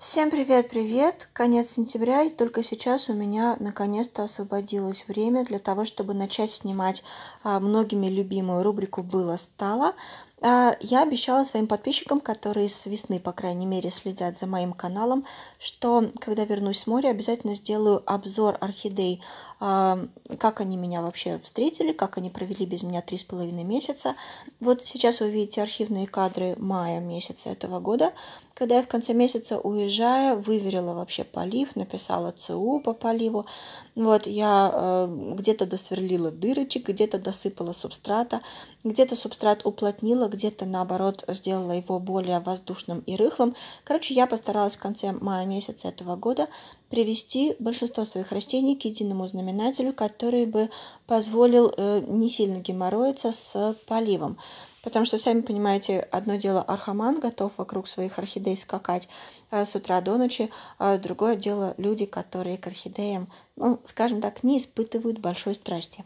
Всем привет-привет! Конец сентября, и только сейчас у меня наконец-то освободилось время для того, чтобы начать снимать а, многими любимую рубрику «Было-стало», а, я обещала своим подписчикам, которые с весны, по крайней мере, следят за моим каналом, что когда вернусь с моря, обязательно сделаю обзор орхидей, а, как они меня вообще встретили, как они провели без меня три с половиной месяца. Вот сейчас вы видите архивные кадры мая месяца этого года, когда я в конце месяца, уезжая, выверила вообще полив, написала ЦУ по поливу. Вот я э, где-то досверлила дырочек, где-то досыпала субстрата, где-то субстрат уплотнила, где-то наоборот сделала его более воздушным и рыхлым. Короче, я постаралась в конце мая месяца этого года привести большинство своих растений к единому знаменателю, который бы позволил э, не сильно геморроиться с поливом. Потому что, сами понимаете, одно дело архаман готов вокруг своих орхидей скакать э, с утра до ночи, а другое дело люди, которые к орхидеям, ну, скажем так, не испытывают большой страсти.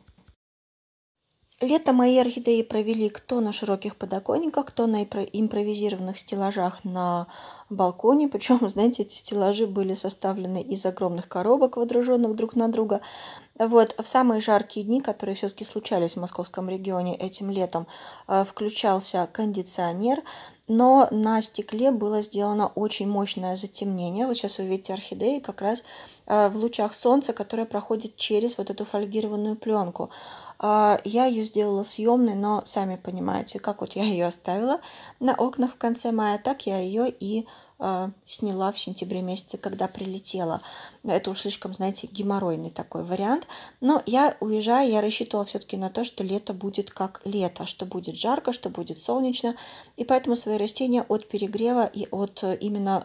Лето мои орхидеи провели кто на широких подоконниках, кто на импровизированных стеллажах на балконе. Причем, знаете, эти стеллажи были составлены из огромных коробок, водруженных друг на друга. Вот, в самые жаркие дни, которые все-таки случались в московском регионе этим летом, э, включался кондиционер, но на стекле было сделано очень мощное затемнение. Вот сейчас вы видите орхидеи как раз э, в лучах солнца, которое проходит через вот эту фольгированную пленку. А, я ее сделала съемной, но сами понимаете, как вот я ее оставила на окнах в конце мая, так я ее и а, сняла в сентябре месяце, когда прилетела. Это уж слишком, знаете, геморройный такой вариант. Но я уезжаю, я рассчитывала все-таки на то, что лето будет как лето, что будет жарко, что будет солнечно. И поэтому свои растения от перегрева и от э, именно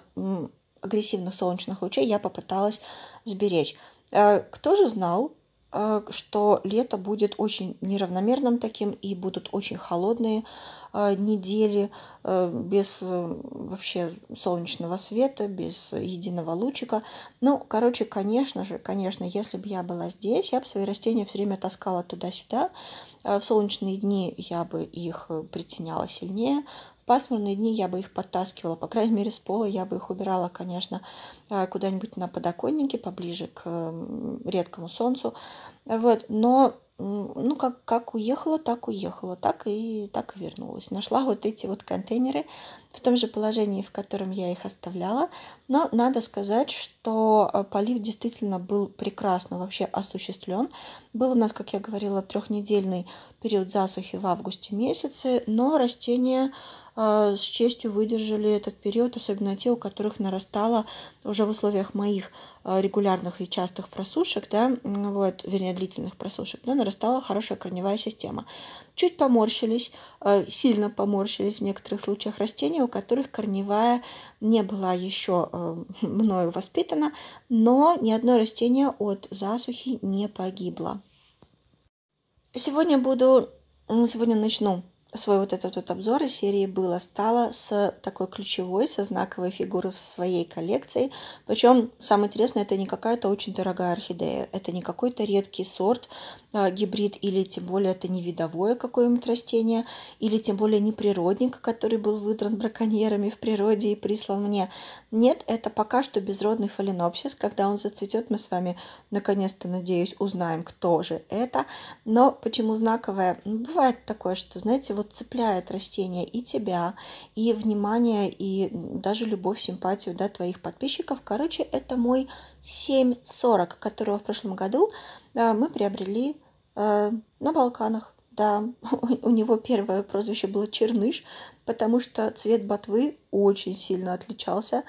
агрессивных солнечных лучей я попыталась сберечь. А, кто же знал, Э, что лето будет очень неравномерным таким и будут очень холодные э, недели э, без вообще солнечного света, без единого лучика. Ну, короче, конечно же, конечно, если бы я была здесь, я бы свои растения все время таскала туда-сюда. В солнечные дни я бы их притеняла сильнее, пасмурные дни я бы их подтаскивала, по крайней мере, с пола я бы их убирала, конечно, а, куда-нибудь на подоконнике, поближе к редкому солнцу. Вот, но ну, как, как уехала, так уехала, так и, так и вернулась. Нашла вот эти вот контейнеры в том же положении, в котором я их оставляла. Но надо сказать, что э, полив действительно был прекрасно вообще осуществлен. Был у нас, как я говорила, трехнедельный период засухи в августе месяце, но растения а, с честью выдержали этот период, особенно те, у которых нарастало уже в условиях моих а, регулярных и частых просушек, да, вот, вернее, длительных просушек, да, нарастала хорошая корневая система. Чуть поморщились, а, сильно поморщились в некоторых случаях растения, у которых корневая не была еще мною воспитана, но ни одно растение от засухи не погибло. Сегодня буду, сегодня начну свой вот этот вот обзор из серии «Было, стало» с такой ключевой, со знаковой фигуры в своей коллекции. Причем самое интересное, это не какая-то очень дорогая орхидея, это не какой-то редкий сорт, а, гибрид, или тем более это не видовое какое-нибудь растение, или тем более не природник, который был выдран браконьерами в природе и прислан мне. Нет, это пока что безродный фаленопсис. Когда он зацветет, мы с вами наконец-то, надеюсь, узнаем, кто же это. Но почему знаковая Ну, бывает такое, что, знаете, вот вот цепляет растение и тебя, и внимание, и даже любовь, симпатию да, твоих подписчиков. Короче, это мой 740, которого в прошлом году да, э, мы приобрели э, на Балканах. Да, у него первое прозвище было Черныш, потому что цвет ботвы очень сильно отличался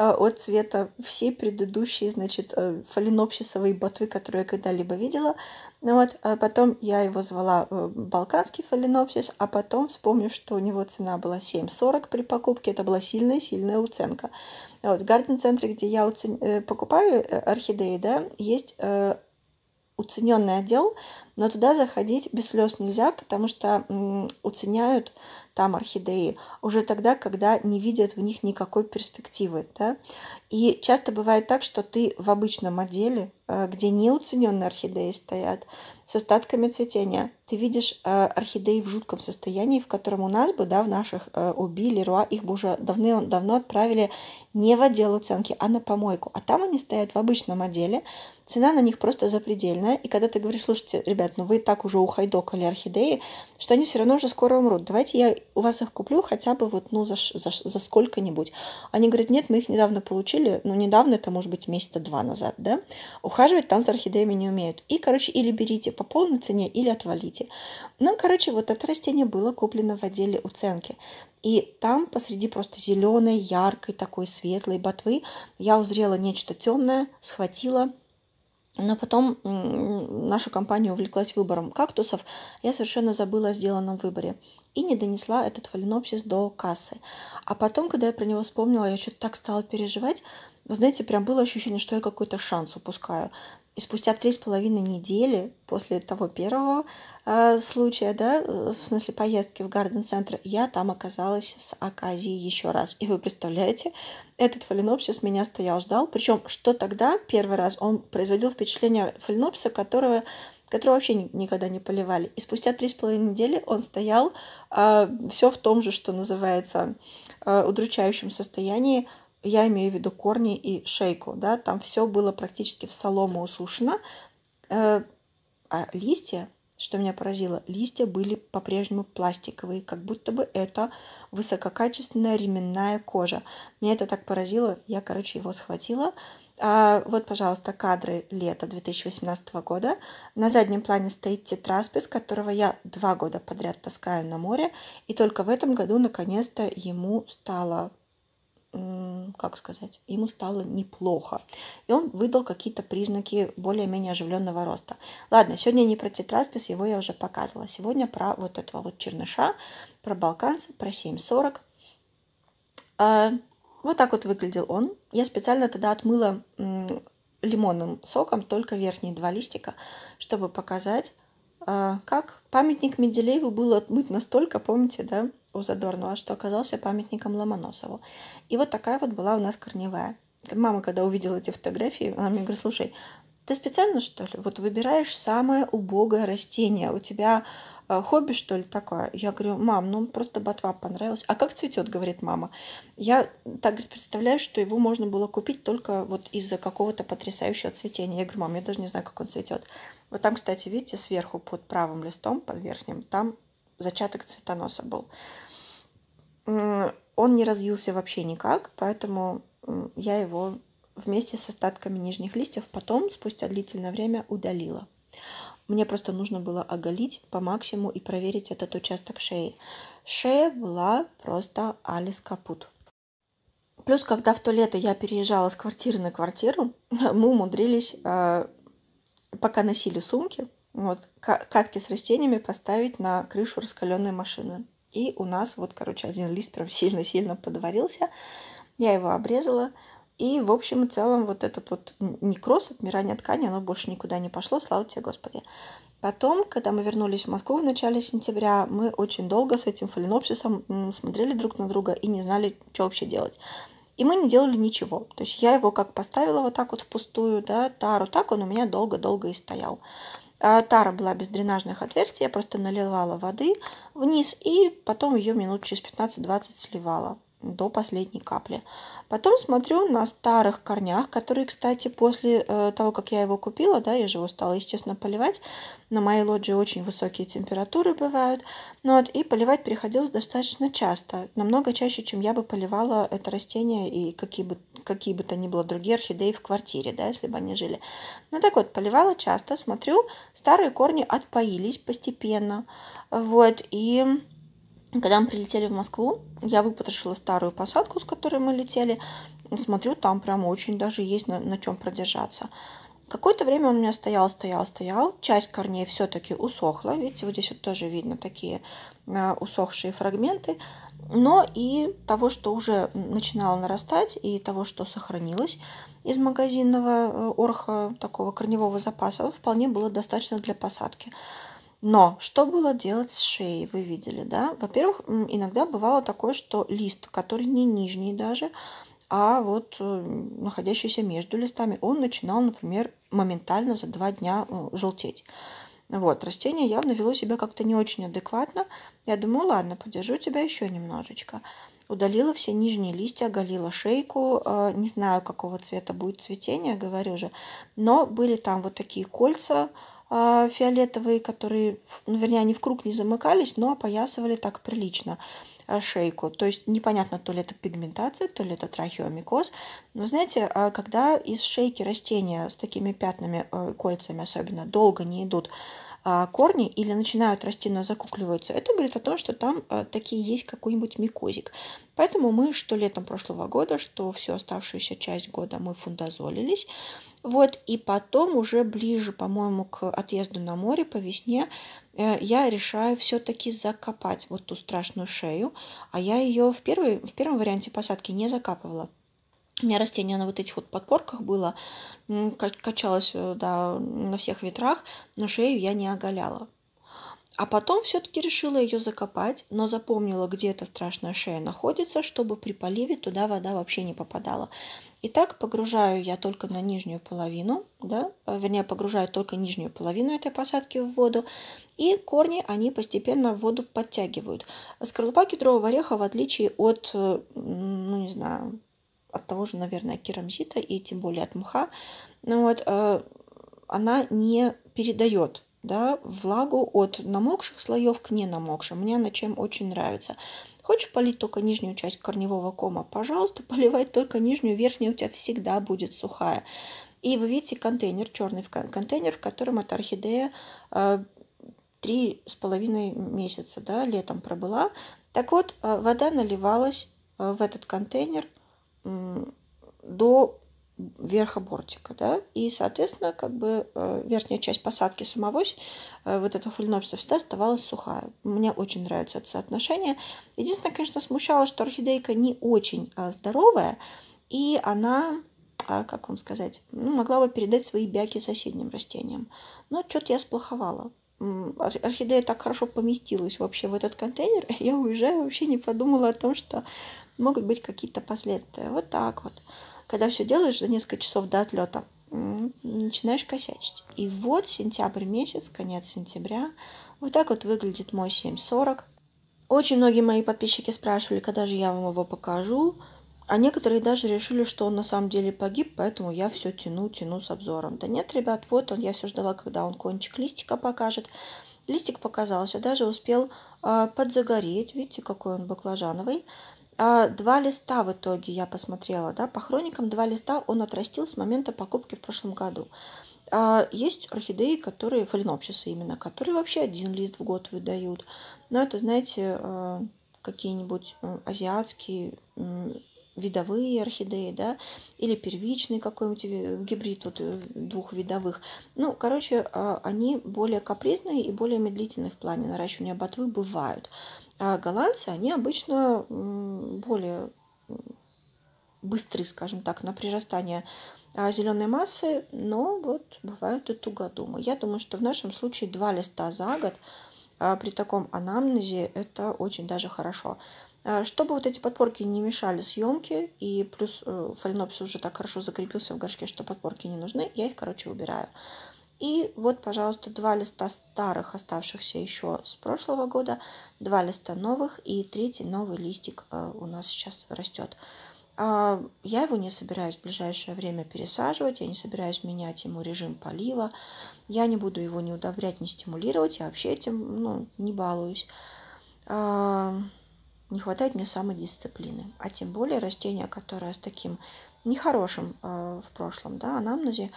Э, от цвета все предыдущие, значит, э, фаленопсисовые ботвы, которые я когда-либо видела. Ну вот, а потом я его звала э, балканский фаленопсис, а потом вспомню, что у него цена была 7,40 при покупке. Это была сильная-сильная уценка. Вот, в гарден-центре, где я уцен... покупаю орхидеи, да, есть уцененный отдел, но туда заходить без слез нельзя, потому что м, уценяют там орхидеи уже тогда, когда не видят в них никакой перспективы. Да? И часто бывает так, что ты в обычном отделе, э, где не уцененные орхидеи стоят, с остатками цветения, ты видишь э, орхидеи в жутком состоянии, в котором у нас бы, да, в наших э, убили руа, их бы уже давно, давно отправили не в отдел оценки, а на помойку. А там они стоят в обычном отделе, цена на них просто запредельная. И когда ты говоришь, слушайте, ребят, ну вы и так уже ухайдокали орхидеи, что они все равно уже скоро умрут. Давайте я у вас их куплю хотя бы вот, ну, за, за, за сколько-нибудь. Они говорят, нет, мы их недавно получили. Ну, недавно, это может быть месяца два назад, да? Ухаживать там за орхидеями не умеют. И, короче, или берите по полной цене, или отвалите. Ну, короче, вот это растение было куплено в отделе уценки. И там посреди просто зеленой, яркой, такой светлой ботвы я узрела нечто темное, схватила, но потом наша компания увлеклась выбором кактусов. Я совершенно забыла о сделанном выборе и не донесла этот фаленопсис до кассы. А потом, когда я про него вспомнила, я что-то так стала переживать. Вы знаете, прям было ощущение, что я какой-то шанс упускаю. И спустя три с половиной недели после того первого э, случая, да, э, в смысле поездки в Гарден-центр, я там оказалась с Аказией еще раз. И вы представляете, этот фаленопсис меня стоял, ждал. Причем, что тогда, первый раз, он производил впечатление фаленопсиса, которого которого вообще никогда не поливали. И спустя три с половиной недели он стоял э, все в том же, что называется, э, удручающем состоянии, я имею в виду корни и шейку, да, там все было практически в солому усушено, э, а листья, что меня поразило, листья были по-прежнему пластиковые, как будто бы это высококачественная ременная кожа. Меня это так поразило, я, короче, его схватила. А вот, пожалуйста, кадры лета 2018 года. На заднем плане стоит тетраспис, которого я два года подряд таскаю на море, и только в этом году, наконец-то, ему стало как сказать, ему стало неплохо. И он выдал какие-то признаки более-менее оживленного роста. Ладно, сегодня не про тетраспис, его я уже показывала. Сегодня про вот этого вот черныша, про балканца, про 740. А, вот так вот выглядел он. Я специально тогда отмыла лимонным соком только верхние два листика, чтобы показать, а, как памятник Менделееву был отмыт настолько, помните, да, у Задорнова, что оказался памятником Ломоносову. И вот такая вот была у нас корневая. Мама, когда увидела эти фотографии, она мне говорит, слушай, ты специально, что ли, вот выбираешь самое убогое растение, у тебя э, хобби, что ли, такое? Я говорю, мам, ну просто ботва понравилась. А как цветет, говорит мама. Я так говорит, представляю, что его можно было купить только вот из-за какого-то потрясающего цветения. Я говорю, мам, я даже не знаю, как он цветет. Вот там, кстати, видите, сверху под правым листом, под верхним, там зачаток цветоноса был. Он не развился вообще никак, поэтому я его вместе с остатками нижних листьев потом, спустя длительное время, удалила. Мне просто нужно было оголить по максимуму и проверить этот участок шеи. Шея была просто Алис Капут. Плюс, когда в то лето я переезжала с квартиры на квартиру, мы умудрились, а, пока носили сумки, вот, катки с растениями поставить на крышу раскаленной машины. И у нас вот, короче, один лист прям сильно-сильно подварился. Я его обрезала. И, в общем и целом, вот этот вот некроз, отмирание ткани, оно больше никуда не пошло, слава тебе, Господи. Потом, когда мы вернулись в Москву в начале сентября, мы очень долго с этим фаленопсисом смотрели друг на друга и не знали, что вообще делать. И мы не делали ничего. То есть я его как поставила вот так вот впустую, да, тару, так он у меня долго-долго и стоял. Э, тара была без дренажных отверстий, я просто наливала воды вниз и потом ее минут через 15-20 сливала до последней капли. Потом смотрю на старых корнях, которые, кстати, после э, того, как я его купила, да, я же его стала, естественно, поливать. На моей лоджии очень высокие температуры бывают. Ну вот, и поливать приходилось достаточно часто, намного чаще, чем я бы поливала это растение и какие бы, какие бы то ни было другие орхидеи в квартире, да, если бы они жили. Ну так вот, поливала часто, смотрю, старые корни отпоились постепенно, вот, и когда мы прилетели в Москву, я выпотрошила старую посадку, с которой мы летели. Смотрю, там прям очень даже есть на, на чем продержаться. Какое-то время он у меня стоял, стоял, стоял. Часть корней все-таки усохла. Видите, вот здесь вот тоже видно такие а, усохшие фрагменты. Но и того, что уже начинало нарастать, и того, что сохранилось из магазинного э, орха такого корневого запаса, вполне было достаточно для посадки. Но что было делать с шеей, вы видели, да? Во-первых, иногда бывало такое, что лист, который не нижний даже, а вот э, находящийся между листами, он начинал, например, моментально за два дня э, желтеть. Вот, растение явно вело себя как-то не очень адекватно. Я думаю, ладно, подержу тебя еще немножечко. Удалила все нижние листья, оголила шейку. Э, не знаю, какого цвета будет цветение, говорю же. Но были там вот такие кольца, а, фиолетовые, которые, ну, вернее, они в круг не замыкались, но опоясывали так прилично а, шейку. То есть непонятно, то ли это пигментация, то ли это трахеомикоз. Но знаете, а, когда из шейки растения с такими пятнами, э, кольцами особенно, долго не идут корни или начинают расти, но закукливаются, это говорит о том, что там такие есть какой-нибудь микозик. Поэтому мы что летом прошлого года, что всю оставшуюся часть года мы фундазолились, вот, и потом уже ближе, по-моему, к отъезду на море по весне э, я решаю все-таки закопать вот ту страшную шею, а я ее в, первый, в первом варианте посадки не закапывала. У меня растение на вот этих вот подпорках было, качалось э, да, на всех ветрах, но шею я не оголяла. А потом все-таки решила ее закопать, но запомнила, где эта страшная шея находится, чтобы при поливе туда вода вообще не попадала. Итак, погружаю я только на нижнюю половину, да, э, вернее, погружаю только нижнюю половину этой посадки в воду, и корни, они постепенно воду подтягивают. Скорлупа кедрового ореха, в отличие от, э, ну, не знаю, от того же, наверное, керамзита и тем более от мха, ну, вот, э, она не передает да, влагу от намокших слоев к ненамокшим. Мне она чем очень нравится. Хочешь полить только нижнюю часть корневого кома? Пожалуйста, поливай только нижнюю, верхняя у тебя всегда будет сухая. И вы видите контейнер, черный контейнер, в котором эта орхидея э, три с половиной месяца, да, летом пробыла. Так вот, э, вода наливалась э, в этот контейнер до верха бортика, да, и, соответственно, как бы э, верхняя часть посадки самого э, вот этого фаленопсиса всегда оставалась сухая. Мне очень нравится это соотношение. Единственное, конечно, смущало, что орхидейка не очень а, здоровая, и она, а, как вам сказать, ну, могла бы передать свои бяки соседним растениям. Но что-то я сплоховала. Орхидея так хорошо поместилась вообще в этот контейнер, я уезжаю, вообще не подумала о том, что могут быть какие-то последствия. Вот так вот когда все делаешь за несколько часов до отлета, начинаешь косячить. И вот сентябрь месяц, конец сентября, вот так вот выглядит мой 740. Очень многие мои подписчики спрашивали, когда же я вам его покажу, а некоторые даже решили, что он на самом деле погиб, поэтому я все тяну, тяну с обзором. Да нет, ребят, вот он, я все ждала, когда он кончик листика покажет. Листик показался, даже успел э, подзагореть, видите, какой он баклажановый. А, два листа в итоге я посмотрела, да, по хроникам два листа он отрастил с момента покупки в прошлом году. А, есть орхидеи, которые, фаленопсисы именно, которые вообще один лист в год выдают. Но это, знаете, э, какие-нибудь э, азиатские видовые орхидеи, да, или первичный какой-нибудь э, гибрид вот двух видовых. Ну, короче, а, они более капризные и более медлительные в плане наращивания ботвы бывают. А голландцы, они обычно более быстры, скажем так, на прирастание а, зеленой массы, но вот бывают и тугодумы. Я думаю, что в нашем случае два листа за год а, при таком анамнезе это очень даже хорошо. А, чтобы вот эти подпорки не мешали съемке, и плюс э, фаленопсис уже так хорошо закрепился в горшке, что подпорки не нужны, я их, короче, убираю. И вот, пожалуйста, два листа старых, оставшихся еще с прошлого года, два листа новых и третий новый листик э, у нас сейчас растет. А, я его не собираюсь в ближайшее время пересаживать, я не собираюсь менять ему режим полива, я не буду его не удобрять, не стимулировать, я вообще этим ну, не балуюсь. А, не хватает мне самодисциплины, а тем более растение, которое с таким нехорошим э, в прошлом да, анамнезе,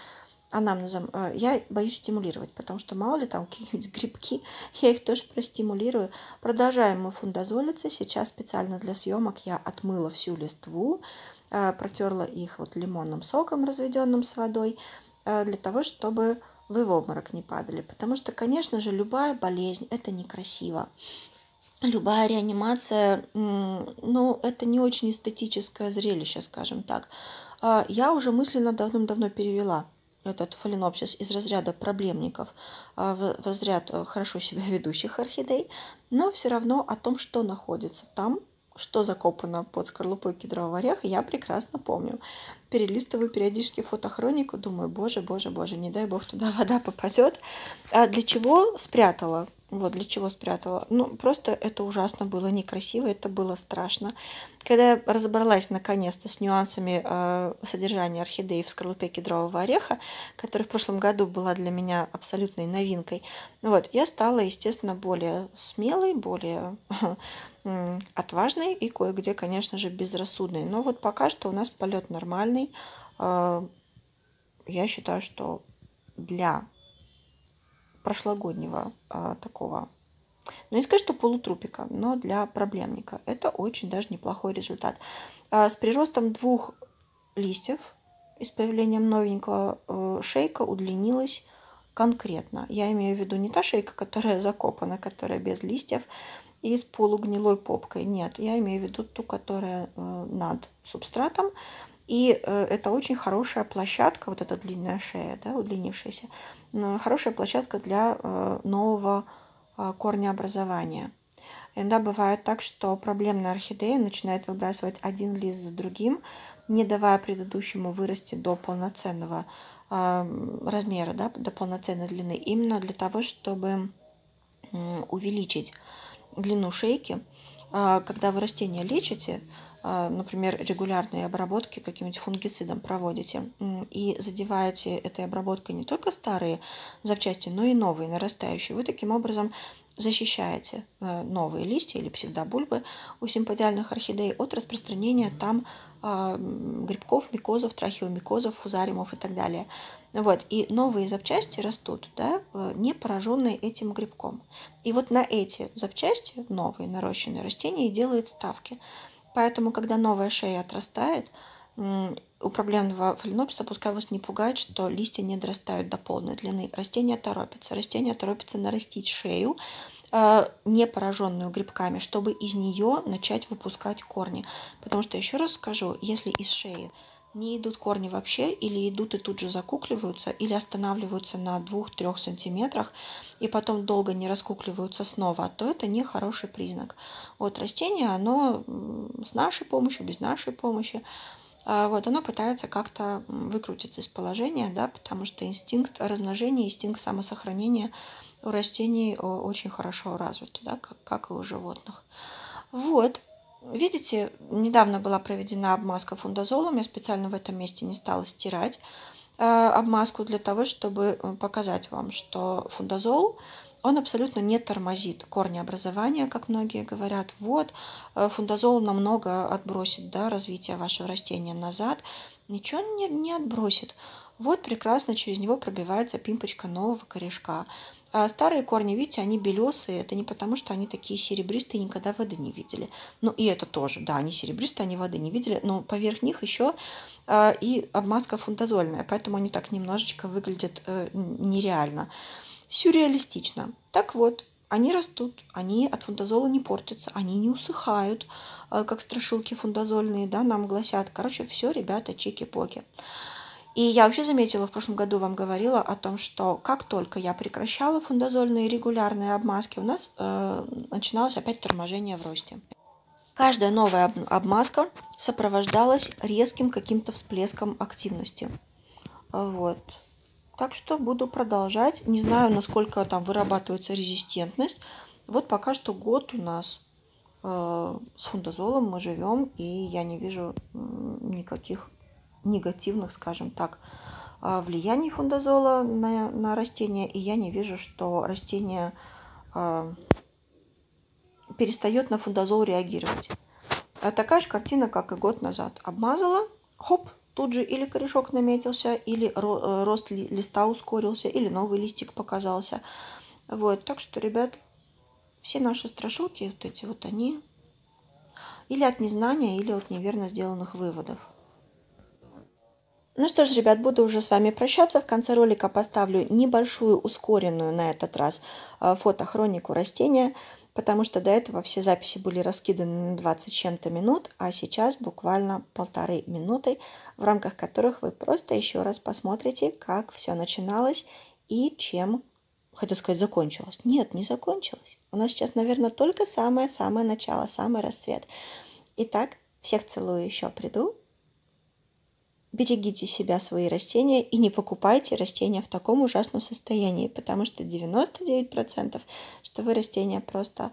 анамнезом, э, я боюсь стимулировать, потому что мало ли там какие-нибудь грибки, я их тоже простимулирую. Продолжаем мы фундазолиться. Сейчас специально для съемок я отмыла всю листву, э, протерла их вот лимонным соком, разведенным с водой, э, для того, чтобы вы в обморок не падали. Потому что, конечно же, любая болезнь – это некрасиво. Любая реанимация, ну, это не очень эстетическое зрелище, скажем так. Я уже мысленно давным-давно перевела – этот фаленопсис из разряда проблемников а, в разряд э, хорошо себя ведущих орхидей, но все равно о том, что находится там, что закопано под скорлупой кедрового ореха, я прекрасно помню. Перелистываю периодически фотохронику, думаю, боже, боже, боже, не дай бог туда вода попадет. А для чего спрятала? Вот для чего спрятала. Ну, просто это ужасно было некрасиво, это было страшно. Когда я разобралась наконец-то с нюансами э, содержания орхидеи в скорлупе кедрового ореха, которая в прошлом году была для меня абсолютной новинкой, вот, я стала, естественно, более смелой, более отважной и кое-где, конечно же, безрассудной. Но вот пока что у нас полет нормальный. Э, я считаю, что для прошлогоднего а, такого, ну не сказать, что полутрупика, но для проблемника. Это очень даже неплохой результат. А, с приростом двух листьев и с появлением новенького э, шейка удлинилась конкретно. Я имею в виду не та шейка, которая закопана, которая без листьев и с полугнилой попкой. Нет, я имею в виду ту, которая э, над субстратом, и э, это очень хорошая площадка, вот эта длинная шея, да, удлинившаяся, хорошая площадка для э, нового а, корнеобразования. Иногда бывает так, что проблемная орхидея начинает выбрасывать один лист за другим, не давая предыдущему вырасти до полноценного а, размера, да, до полноценной длины, именно для того, чтобы увеличить длину шейки. А, когда вы растение лечите, а, например, регулярные обработки каким-нибудь фунгицидом проводите и задеваете этой обработкой не только старые запчасти, но и новые, нарастающие, вы таким образом защищаете э, новые листья или псевдобульбы у симпатиальных орхидей от распространения там а, грибков, микозов, трахеомикозов, фузаримов и так далее. Вот. И новые запчасти растут, да, э, не пораженные этим грибком. И вот на эти запчасти новые нарощенные растения и делает ставки. Поэтому, когда новая шея отрастает, у проблемного фаленописа пускай вас не пугает, что листья не дорастают до полной длины. растение торопится, растение торопится нарастить шею, э, не пораженную грибками, чтобы из нее начать выпускать корни. Потому что, еще раз скажу, если из шеи не идут корни вообще, или идут и тут же закукливаются, или останавливаются на 2-3 сантиметрах, и потом долго не раскукливаются снова, а то это не хороший признак. Вот растение, оно с нашей помощью, без нашей помощи, а вот оно пытается как-то выкрутиться из положения, да, потому что инстинкт размножения, инстинкт самосохранения у растений э, очень хорошо развит, да, как, как и у животных. Вот, Видите, недавно была проведена обмазка фундазолом, я специально в этом месте не стала стирать э, обмазку для того, чтобы э, показать вам, что фундазол, он абсолютно не тормозит корни образования, как многие говорят. Вот, э, фундазол намного отбросит да, развитие вашего растения назад. Ничего не, не отбросит. Вот прекрасно через него пробивается пимпочка нового корешка. А старые корни, видите, они белесые. Это не потому, что они такие серебристые, никогда воды не видели. Ну и это тоже, да, они серебристые, они воды не видели. Но поверх них еще э, а, и обмазка фундазольная. Поэтому они так немножечко выглядят э, нереально. Сюрреалистично. Так вот, они растут, они от фундазола не портятся, они не усыхают, э, как страшилки фундазольные, да, нам гласят. Короче, все, ребята, чики-поки. И я вообще заметила, в прошлом году вам говорила о том, что как только я прекращала фундазольные регулярные обмазки, у нас э, начиналось опять торможение в росте. Каждая новая обмазка сопровождалась резким каким-то всплеском активности. Вот. Так что буду продолжать. Не знаю, насколько там вырабатывается резистентность. Вот пока что год у нас э, с фундазолом мы живем, и я не вижу никаких негативных, скажем так, а, влияний фундазола на, на растения, и я не вижу, что растение э, перестает на фундазол реагировать. А такая же картина, как и год назад. Обмазала, хоп, тут же или корешок наметился, или ро э, рост ли листа ускорился, или новый листик показался. Вот, так что, ребят, все наши страшилки, вот эти вот они, или от незнания, или от неверно сделанных выводов. Ну что ж, ребят, буду уже с вами прощаться. В конце ролика поставлю небольшую ускоренную на этот раз э, фотохронику растения, потому что до этого все записи были раскиданы на 20 чем-то минут, а сейчас буквально полторы минуты, в рамках которых вы просто еще раз посмотрите, как все начиналось и чем, хотел сказать, закончилось. Нет, не закончилось. У нас сейчас, наверное, только самое-самое начало, самый расцвет. Итак, всех целую, еще приду берегите себя, свои растения, и не покупайте растения в таком ужасном состоянии, потому что 99%, что вы растения просто,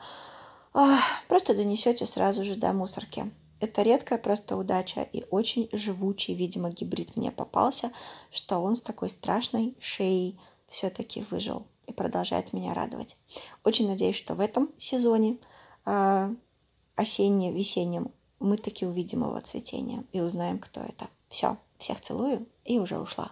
ах, просто донесете сразу же до мусорки. Это редкая просто удача и очень живучий, видимо, гибрид мне попался, что он с такой страшной шеей все-таки выжил и продолжает меня радовать. Очень надеюсь, что в этом сезоне э, осенне-весеннем мы таки увидим его цветение и узнаем, кто это. Все, всех целую и уже ушла.